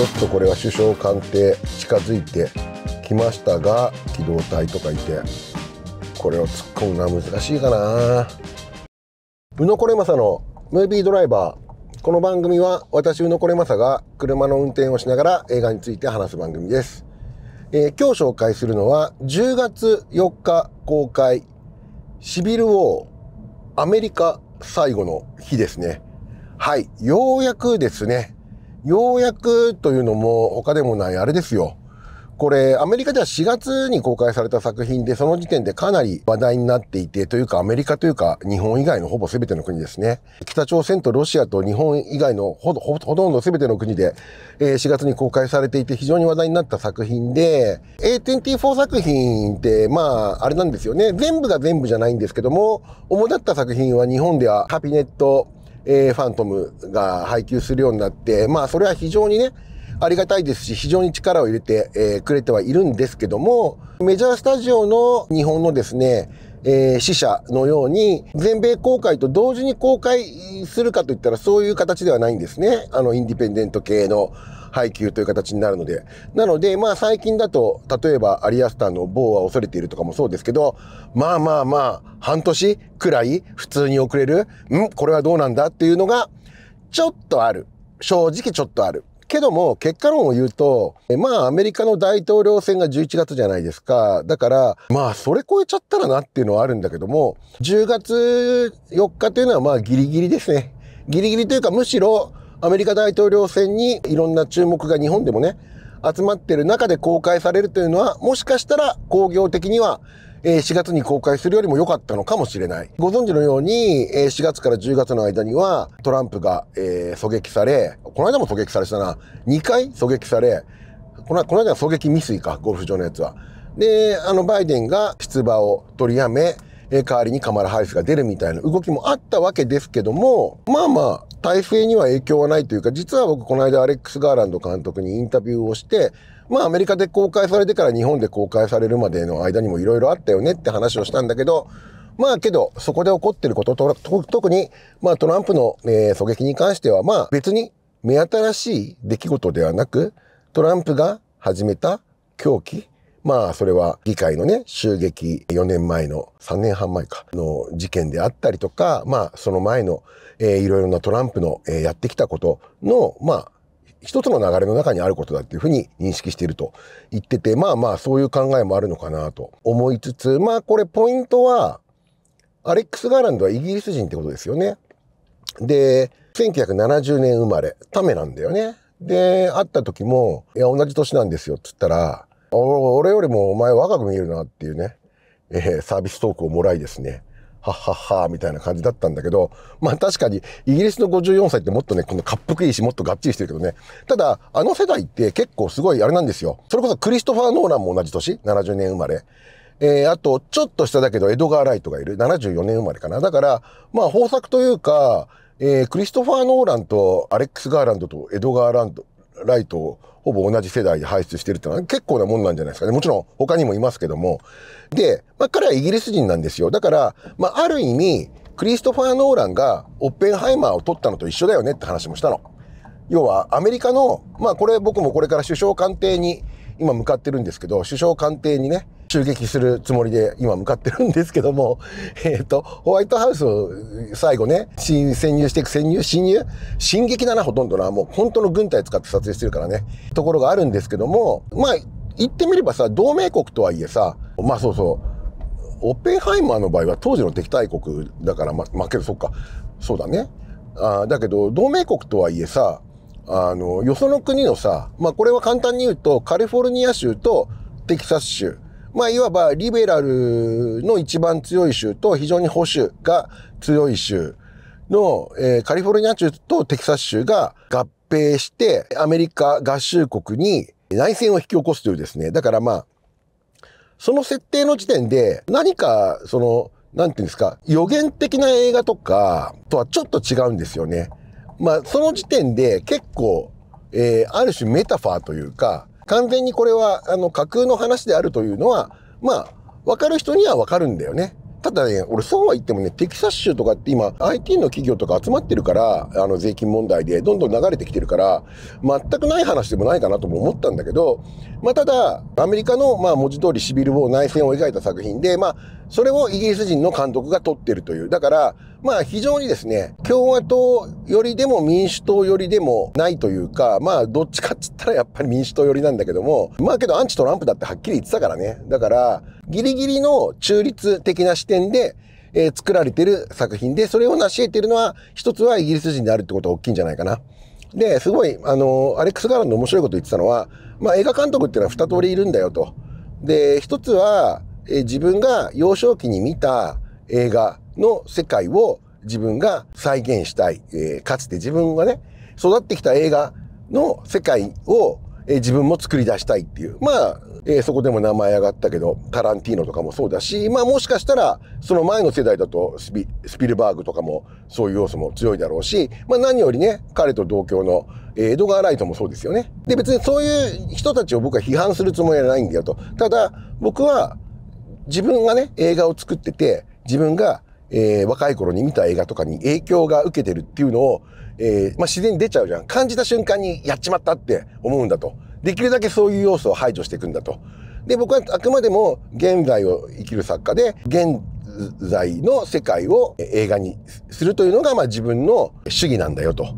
ちょっとこれは首相官邸近づいてきましたが機動隊とかいてこれを突っ込むのは難しいかな宇野これまさのムービードライバーこの番組は私宇野これまさが車の運転をしながら映画について話す番組です、えー、今日紹介するのは10月4日公開シビルウォーアメリカ最後の日ですねはいようやくですねようやくというのも他でもないあれですよ。これ、アメリカでは4月に公開された作品で、その時点でかなり話題になっていて、というかアメリカというか日本以外のほぼ全ての国ですね。北朝鮮とロシアと日本以外のほほとんど全ての国で、え4月に公開されていて非常に話題になった作品で、A24 作品って、まあ、あれなんですよね。全部が全部じゃないんですけども、主だった作品は日本ではハピネット、えー、ファントムが配給するようになって、まあそれは非常にね、ありがたいですし、非常に力を入れて、えー、くれてはいるんですけども、メジャースタジオの日本のですね、えー、死者のように、全米公開と同時に公開するかといったらそういう形ではないんですね。あの、インディペンデント系の配給という形になるので。なので、まあ最近だと、例えばアリアスターの棒は恐れているとかもそうですけど、まあまあまあ、半年くらい普通に遅れる、んこれはどうなんだっていうのが、ちょっとある。正直ちょっとある。けども、結果論を言うと、まあ、アメリカの大統領選が11月じゃないですか。だから、まあ、それ超えちゃったらなっていうのはあるんだけども、10月4日というのは、まあ、ギリギリですね。ギリギリというか、むしろ、アメリカ大統領選にいろんな注目が日本でもね、集まってる中で公開されるというのは、もしかしたら工業的にはえ4月に公開するよりも良かったのかもしれない。ご存知のように、え4月から10月の間にはトランプが、え狙撃され、この間も狙撃されたな、2回狙撃され、このこの間は狙撃未遂か、ゴルフ場のやつは。で、あの、バイデンが出馬を取りやめ、代わりにカマラ・ハリスが出るみたいな動きもあったわけですけども、まあまあ、体制には影響はないというか、実は僕この間アレックス・ガーランド監督にインタビューをして、まあアメリカで公開されてから日本で公開されるまでの間にもいろいろあったよねって話をしたんだけど、まあけど、そこで起こってることと、特に、まあトランプの、えー、狙撃に関しては、まあ別に目新しい出来事ではなく、トランプが始めた狂気まあ、それは議会のね、襲撃4年前の、3年半前か、の事件であったりとか、まあ、その前の、いろいろなトランプの、やってきたことの、まあ、一つの流れの中にあることだっていうふうに認識していると言ってて、まあまあ、そういう考えもあるのかなと思いつつ、まあ、これポイントは、アレックス・ガーランドはイギリス人ってことですよね。で、1970年生まれ、タメなんだよね。で、会った時も、いや、同じ年なんですよ、っつったら、俺よりもお前若く見えるなっていうね、えー、サービストークをもらいですね、はっはっはみたいな感じだったんだけど、まあ確かにイギリスの54歳ってもっとね、このかっぷくいいし、もっとがっちりしてるけどね。ただ、あの世代って結構すごいあれなんですよ。それこそクリストファー・ノーランも同じ年 ?70 年生まれ。えー、あと、ちょっと下だけど、エドガー・ライトがいる。74年生まれかな。だから、まあ、豊作というか、えー、クリストファー・ノーランとアレックス・ガーランドとエドガー・ランライトほぼ同じ世代で輩出してるってのは結構なもんなんじゃないですかね。もちろん他にもいますけども。で、まあ、彼はイギリス人なんですよ。だから、まあ、ある意味、クリストファー・ノーランがオッペンハイマーを取ったのと一緒だよねって話もしたの。要はアメリカの、まあこれ僕もこれから首相官邸に今向かってるんですけど、首相官邸にね、襲撃するつもりで今向かってるんですけども、えっ、ー、と、ホワイトハウスを最後ね、潜入していく、潜入、侵入、進撃だな、ほとんどな。もう本当の軍隊使って撮影してるからね、ところがあるんですけども、まあ、言ってみればさ、同盟国とはいえさ、まあそうそう、オッペンハイマーの場合は当時の敵対国だから、ま、負あ、けどそっか、そうだね。あだけど、同盟国とはいえさ、あの、よその国のさ、まあこれは簡単に言うと、カリフォルニア州とテキサス州、まあ、いわばリベラルの一番強い州と非常に保守が強い州の、えー、カリフォルニア州とテキサス州が合併してアメリカ合衆国に内戦を引き起こすというですね。だからまあ、その設定の時点で何かその、なんていうんですか、予言的な映画とかとはちょっと違うんですよね。まあ、その時点で結構、えー、ある種メタファーというか、完全にこれはあの架空の話であるというのは、まあ、わかる人にはわかるんだよね。ただね、俺そうは言ってもね、テキサス州とかって今、IT の企業とか集まってるから、あの税金問題でどんどん流れてきてるから、全くない話でもないかなとも思ったんだけど、まあただ、アメリカの、まあ文字通りシビルウォー内戦を描いた作品で、まあ、それをイギリス人の監督が取ってるという。だから、まあ非常にですね、共和党よりでも民主党よりでもないというか、まあどっちかっつったらやっぱり民主党よりなんだけども、まあけどアンチトランプだってはっきり言ってたからね。だから、ギリギリの中立的な視点で、えー、作られてる作品で、それを成し得てるのは、一つはイギリス人であるってことが大きいんじゃないかな。で、すごい、あの、アレックス・ガーランの面白いこと言ってたのは、まあ映画監督っていうのは二通りいるんだよと。で、一つは、えー、自分が幼少期に見た映画の世界を自分が再現したい、えー、かつて自分がね育ってきた映画の世界を、えー、自分も作り出したいっていうまあ、えー、そこでも名前上がったけどタランティーノとかもそうだしまあもしかしたらその前の世代だとスピルバーグとかもそういう要素も強いだろうし、まあ、何よりね彼と同郷のエドガー・ライトもそうですよね。で別にそういう人たちを僕は批判するつもりはないんだよと。ただ僕は自分がね、映画を作ってて、自分が、えー、若い頃に見た映画とかに影響が受けてるっていうのを、えー、まあ、自然に出ちゃうじゃん。感じた瞬間にやっちまったって思うんだと。できるだけそういう要素を排除していくんだと。で、僕はあくまでも現在を生きる作家で、現在の世界を映画にするというのが、まあ、自分の主義なんだよと。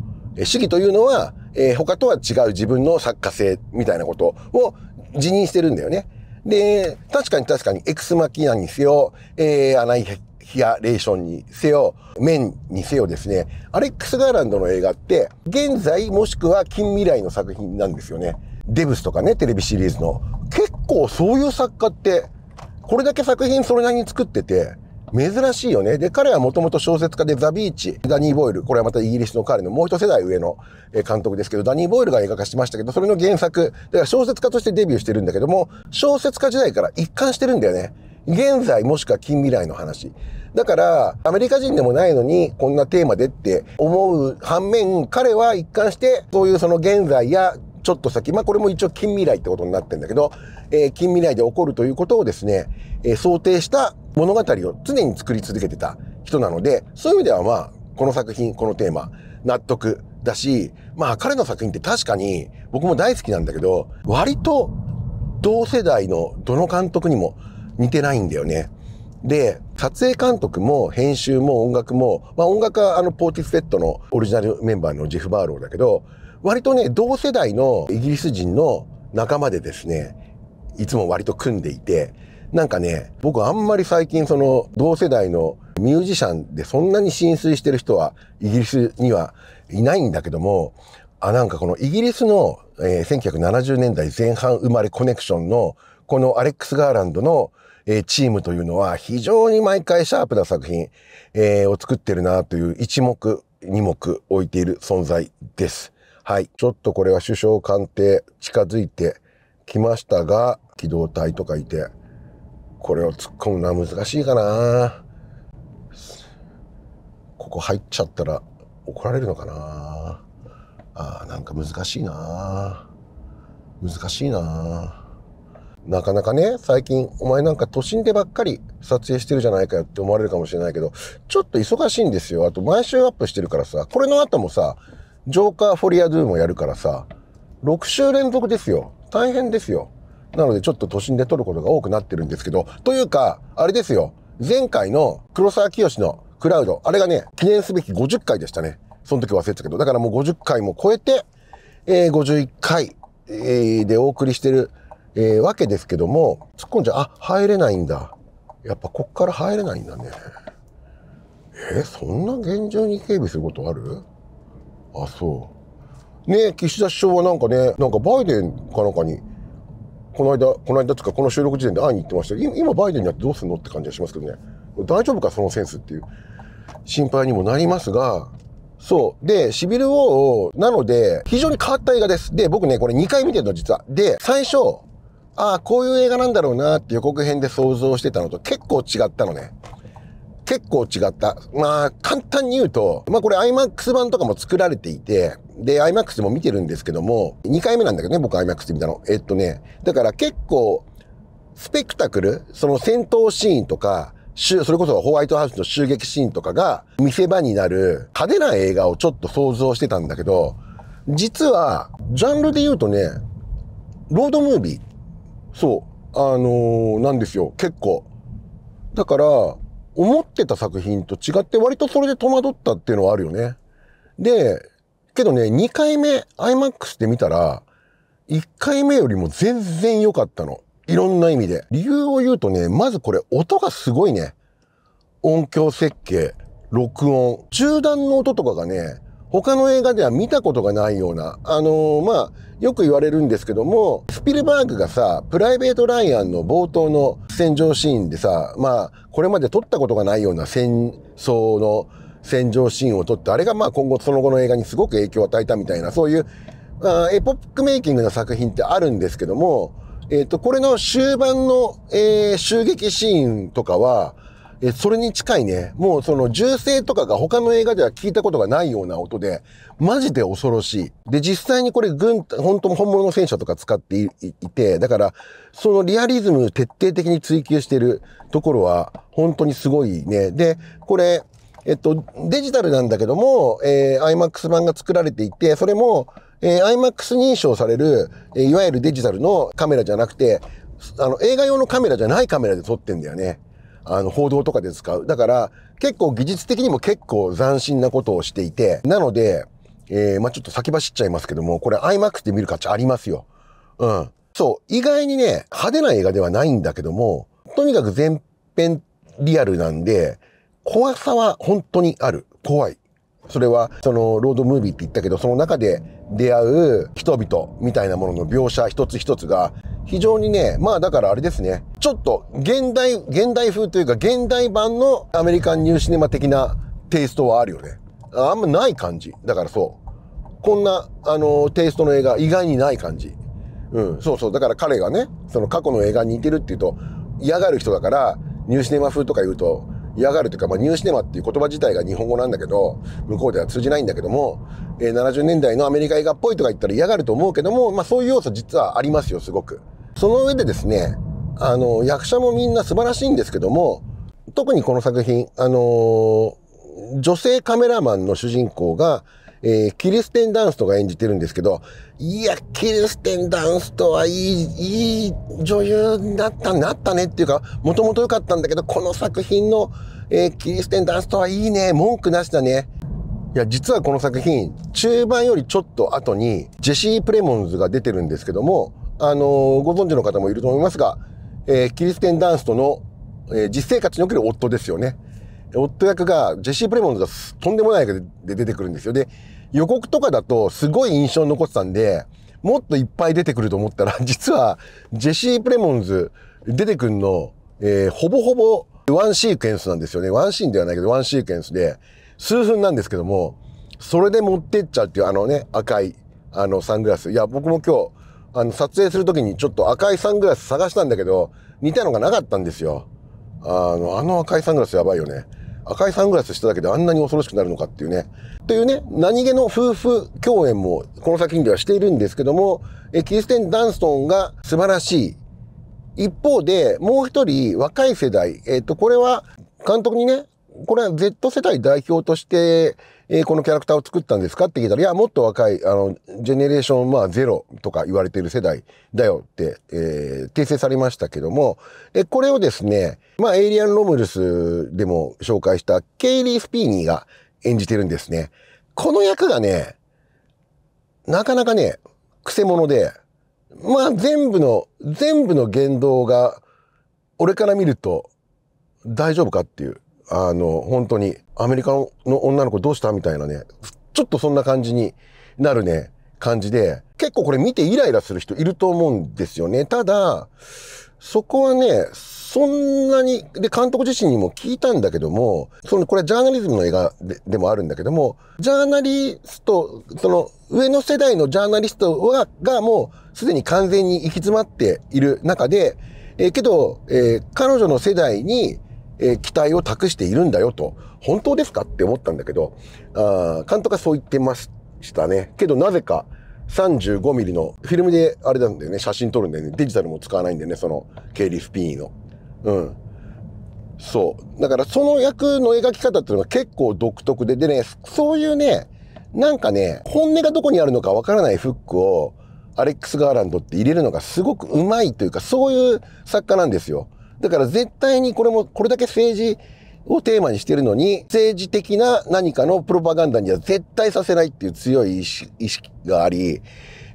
主義というのは、えー、他とは違う自分の作家性みたいなことを辞任してるんだよね。で、確かに確かにエクスマキナにせよ、えー、アナイヒアレーションにせよ、ンにせよですね、アレックス・ガーランドの映画って、現在もしくは近未来の作品なんですよね。デブスとかね、テレビシリーズの。結構そういう作家って、これだけ作品それなりに作ってて、珍しいよね。で、彼はもともと小説家でザ・ビーチ、ダニー・ボイル、これはまたイギリスの彼のもう一世代上の監督ですけど、ダニー・ボイルが映画化しましたけど、それの原作、だから小説家としてデビューしてるんだけども、小説家時代から一貫してるんだよね。現在もしくは近未来の話。だから、アメリカ人でもないのに、こんなテーマでって思う反面、彼は一貫して、そういうその現在やちょっと先、まあこれも一応近未来ってことになってるんだけど、えー、近未来で起こるということをですね、えー、想定した物語を常に作り続けてた人なので、そういう意味ではまあ、この作品、このテーマ、納得だし、まあ彼の作品って確かに僕も大好きなんだけど、割と同世代のどの監督にも似てないんだよね。で、撮影監督も編集も音楽も、まあ音楽はあのポーティスペットのオリジナルメンバーのジェフ・バーローだけど、割とね、同世代のイギリス人の仲間でですね、いつも割と組んでいて、なんかね、僕あんまり最近その同世代のミュージシャンでそんなに浸水してる人はイギリスにはいないんだけども、あ、なんかこのイギリスの、えー、1970年代前半生まれコネクションのこのアレックス・ガーランドの、えー、チームというのは非常に毎回シャープな作品、えー、を作ってるなという一目二目置いている存在です。はい。ちょっとこれは首相官邸近づいてきましたが、機動隊とかいて、これを突っ込むのは難しいかなここ入っちゃったら怒られるのかなあーなんか難しいな難しいななかなかね最近お前なんか都心でばっかり撮影してるじゃないかよって思われるかもしれないけどちょっと忙しいんですよあと毎週アップしてるからさこれの後もさジョーカーフォリアドゥもやるからさ6週連続ですよ大変ですよなのでちょっと都心で撮ることが多くなってるんですけど、というか、あれですよ、前回の黒沢清のクラウド、あれがね、記念すべき50回でしたね。その時忘れてたけど、だからもう50回も超えて、えー、51回、えー、でお送りしてる、えー、わけですけども、突っ込んじゃ、あ、入れないんだ。やっぱこっから入れないんだね。えー、そんな厳重に警備することあるあ、そう。ね岸田首相はなんかね、なんかバイデンかなんかに、この間、この間つか、この収録時点で会いに行ってました今、バイデンになってどうするのって感じがしますけどね。大丈夫か、そのセンスっていう心配にもなりますが、そう。で、シビルウォーを、なので、非常に変わった映画です。で、僕ね、これ2回見てるの、実は。で、最初、ああ、こういう映画なんだろうなって予告編で想像してたのと結構違ったのね。結構違った。まあ、簡単に言うと、まあこれ IMAX 版とかも作られていて、で、IMAX でも見てるんですけども、2回目なんだけどね、僕 IMAX で見たの。えっとね、だから結構、スペクタクル、その戦闘シーンとか、それこそホワイトハウスの襲撃シーンとかが見せ場になる派手な映画をちょっと想像してたんだけど、実は、ジャンルで言うとね、ロードムービー。そう。あのー、なんですよ。結構。だから、思ってた作品と違って割とそれで戸惑ったっていうのはあるよね。で、けどね、2回目 IMAX で見たら、1回目よりも全然良かったの。いろんな意味で。理由を言うとね、まずこれ音がすごいね。音響設計、録音、中断の音とかがね、他の映画では見たことがないような、あのー、まあ、よく言われるんですけども、スピルバーグがさ、プライベート・ライアンの冒頭の戦場シーンでさ、まあ、これまで撮ったことがないような戦争の戦場シーンを撮って、あれがまあ今後その後の映画にすごく影響を与えたみたいな、そういう、エポックメイキングの作品ってあるんですけども、えっ、ー、と、これの終盤の、えー、襲撃シーンとかは、えー、それに近いね、もうその銃声とかが他の映画では聞いたことがないような音で、マジで恐ろしい。で、実際にこれ軍、本当本物の戦車とか使っていて、だから、そのリアリズム徹底的に追求してるところは、本当にすごいね。で、これ、えっと、デジタルなんだけども、えー、IMAX 版が作られていて、それも、えー、IMAX 認証される、えー、いわゆるデジタルのカメラじゃなくて、あの、映画用のカメラじゃないカメラで撮ってんだよね。あの、報道とかで使う。だから、結構技術的にも結構斬新なことをしていて、なので、えー、まあ、ちょっと先走っちゃいますけども、これ IMAX で見る価値ありますよ。うん。そう、意外にね、派手な映画ではないんだけども、とにかく全編リアルなんで、怖さは本当にある。怖い。それは、その、ロードムービーって言ったけど、その中で出会う人々みたいなものの描写一つ一つが、非常にね、まあだからあれですね、ちょっと現代、現代風というか、現代版のアメリカンニューシネマ的なテイストはあるよね。あんまない感じ。だからそう。こんな、あの、テイストの映画、意外にない感じ。うん、そうそう。だから彼がね、その過去の映画に似てるっていうと、嫌がる人だから、ニューシネマ風とか言うと、嫌がるというか、まあ、ニューシネマっていう言葉自体が日本語なんだけど、向こうでは通じないんだけども、えー、70年代のアメリカ映画っぽいとか言ったら嫌がると思うけども、まあ、そういう要素実はありますよ、すごく。その上でですね、あの、役者もみんな素晴らしいんですけども、特にこの作品、あのー女性カメラマンの主人公が、えー、キリステン・ダンストが演じてるんですけど、いや、キリステン・ダンストはいい、いい女優になった、なったねっていうか、もともと良かったんだけど、この作品の、えー、キリステン・ダンストはいいね、文句なしだね。いや、実はこの作品、中盤よりちょっと後に、ジェシー・プレモンズが出てるんですけども、あのー、ご存知の方もいると思いますが、えキリステン・ダンストの、え実生活における夫ですよね。夫役がジェシー・プレモンズがとんでもない役で出てくるんですよ。で、予告とかだとすごい印象に残ってたんで、もっといっぱい出てくると思ったら、実はジェシー・プレモンズ出てくるの、えー、ほぼほぼワンシークエンスなんですよね。ワンシーンではないけど、ワンシークエンスで、数分なんですけども、それで持ってっちゃうっていう、あのね、赤い、あの、サングラス。いや、僕も今日、あの、撮影するときにちょっと赤いサングラス探したんだけど、似たのがなかったんですよ。あの、あの赤いサングラスやばいよね。赤いサングラスしただけであんなに恐ろしくなるのかっていうね。というね、何気の夫婦共演もこの作品ではしているんですけども、えキリステン・ダンストンが素晴らしい。一方で、もう一人若い世代、えっ、と、これは監督にね、これは Z 世代代表として、えー、このキャラクターを作ったんですかって聞いたら、いや、もっと若い、あの、ジェネレーション、まあ、ゼロとか言われている世代だよって、えー、訂正されましたけども、で、これをですね、まあ、エイリアン・ロムルスでも紹介したケイリー・スピーニーが演じてるんですね。この役がね、なかなかね、くせ者で、まあ、全部の、全部の言動が、俺から見ると、大丈夫かっていう。あの、本当に、アメリカの女の子どうしたみたいなね、ちょっとそんな感じになるね、感じで、結構これ見てイライラする人いると思うんですよね。ただ、そこはね、そんなに、で、監督自身にも聞いたんだけども、その、これはジャーナリズムの映画ででもあるんだけども、ジャーナリスト、その、上の世代のジャーナリストは、がもう、すでに完全に行き詰まっている中で、えー、けど、えー、彼女の世代に、えー、期待を託しているんだよと、本当ですかって思ったんだけど、あ監督はそう言ってましたね。けどなぜか、35ミリのフィルムであれなんだよね、写真撮るんだよね。デジタルも使わないんだよね、その、ケイリスピーの。うん。そう。だからその役の描き方っていうのが結構独特で、でね、そういうね、なんかね、本音がどこにあるのかわからないフックを、アレックス・ガーランドって入れるのがすごくうまいというか、そういう作家なんですよ。だから絶対にこれも、これだけ政治をテーマにしてるのに、政治的な何かのプロパガンダには絶対させないっていう強い意識があり、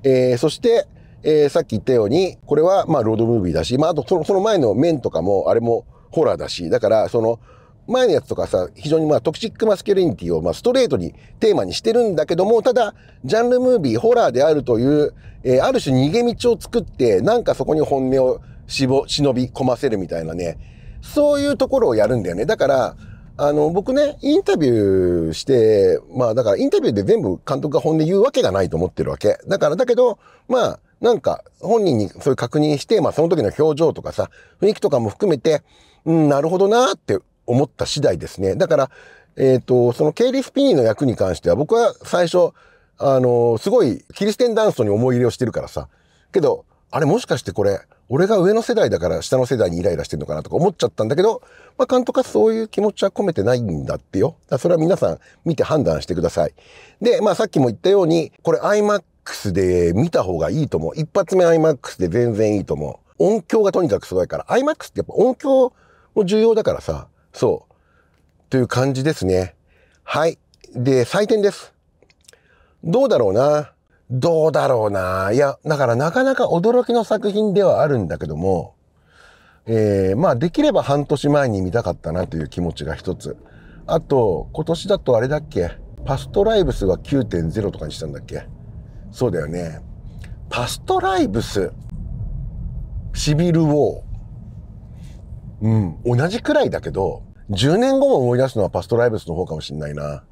えー、そして、えー、さっき言ったように、これはまあロードムービーだし、まああとそのその前の面とかも、あれもホラーだし、だからその、前のやつとかさ、非常にまあトクシックマスキュリニティをまあストレートにテーマにしてるんだけども、ただ、ジャンルムービー、ホラーであるという、えー、ある種逃げ道を作って、なんかそこに本音をしぼ忍び込ませるみたいなね、そういうところをやるんだよね。だから、あの、僕ね、インタビューして、まあだからインタビューで全部監督が本音言うわけがないと思ってるわけ。だからだけど、まあ、なんか本人にそういう確認して、まあその時の表情とかさ、雰囲気とかも含めて、うん、なるほどなって思った次第ですね。だから、えっ、ー、と、そのケイリ・スピニーの役に関しては僕は最初、あの、すごいキリステンダンストに思い入れをしてるからさ、けど、あれもしかしてこれ、俺が上の世代だから下の世代にイライラしてるのかなとか思っちゃったんだけど、まあ、監督はそういう気持ちは込めてないんだってよ。それは皆さん見て判断してください。で、まあさっきも言ったように、これ IMAX で見た方がいいと思う。一発目 IMAX で全然いいと思う。音響がとにかくすごいから。IMAX ってやっぱ音響も重要だからさ、そう。という感じですね。はい。で、採点です。どうだろうな。どうだろうな。いや、だからなかなか驚きの作品ではあるんだけども、えー、まあできれば半年前に見たかったなという気持ちが一つ。あと、今年だとあれだっけパストライブスは9.0とかにしたんだっけそうだよね。パストライブス、シビルウォー。うん、同じくらいだけど、10年後も思い出すのはパストライブスの方かもしんないな。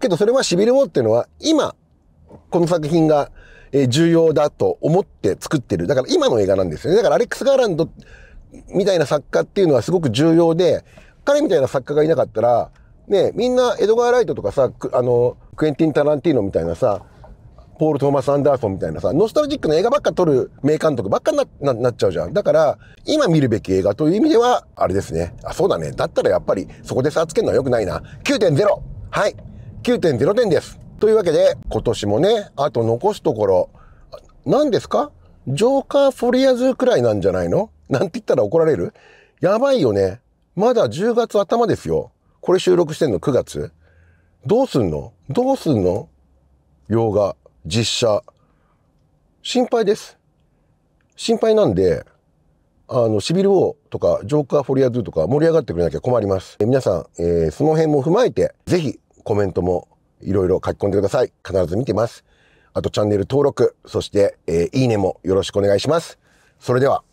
けどそれはシビルウォーっていうのは今この作品が、え重要だと思って作ってる。だから今の映画なんですよね。だからアレックス・ガーランドみたいな作家っていうのはすごく重要で、彼みたいな作家がいなかったら、ね、みんなエドガー・ライトとかさ、あの、クエンティン・タランティーノみたいなさ、ポール・トーマス・アンダーソンみたいなさ、ノスタルジックな映画ばっか撮る名監督ばっかな、なっちゃうじゃん。だから、今見るべき映画という意味では、あれですね。あ、そうだね。だったらやっぱり、そこで差つけるのは良くないな。9.0! はい。9.0点です。というわけで、今年もね、あと残すところ、何ですかジョーカーフォリアズくらいなんじゃないのなんて言ったら怒られるやばいよね。まだ10月頭ですよ。これ収録してんの9月。どうすんのどうすんの洋画、実写。心配です。心配なんで、あの、シビル王とか、ジョーカーフォリアズとか盛り上がってくれなきゃ困ります。え皆さん、えー、その辺も踏まえて、ぜひコメントもいろいろ書き込んでください。必ず見てます。あとチャンネル登録、そして、えー、いいねもよろしくお願いします。それでは。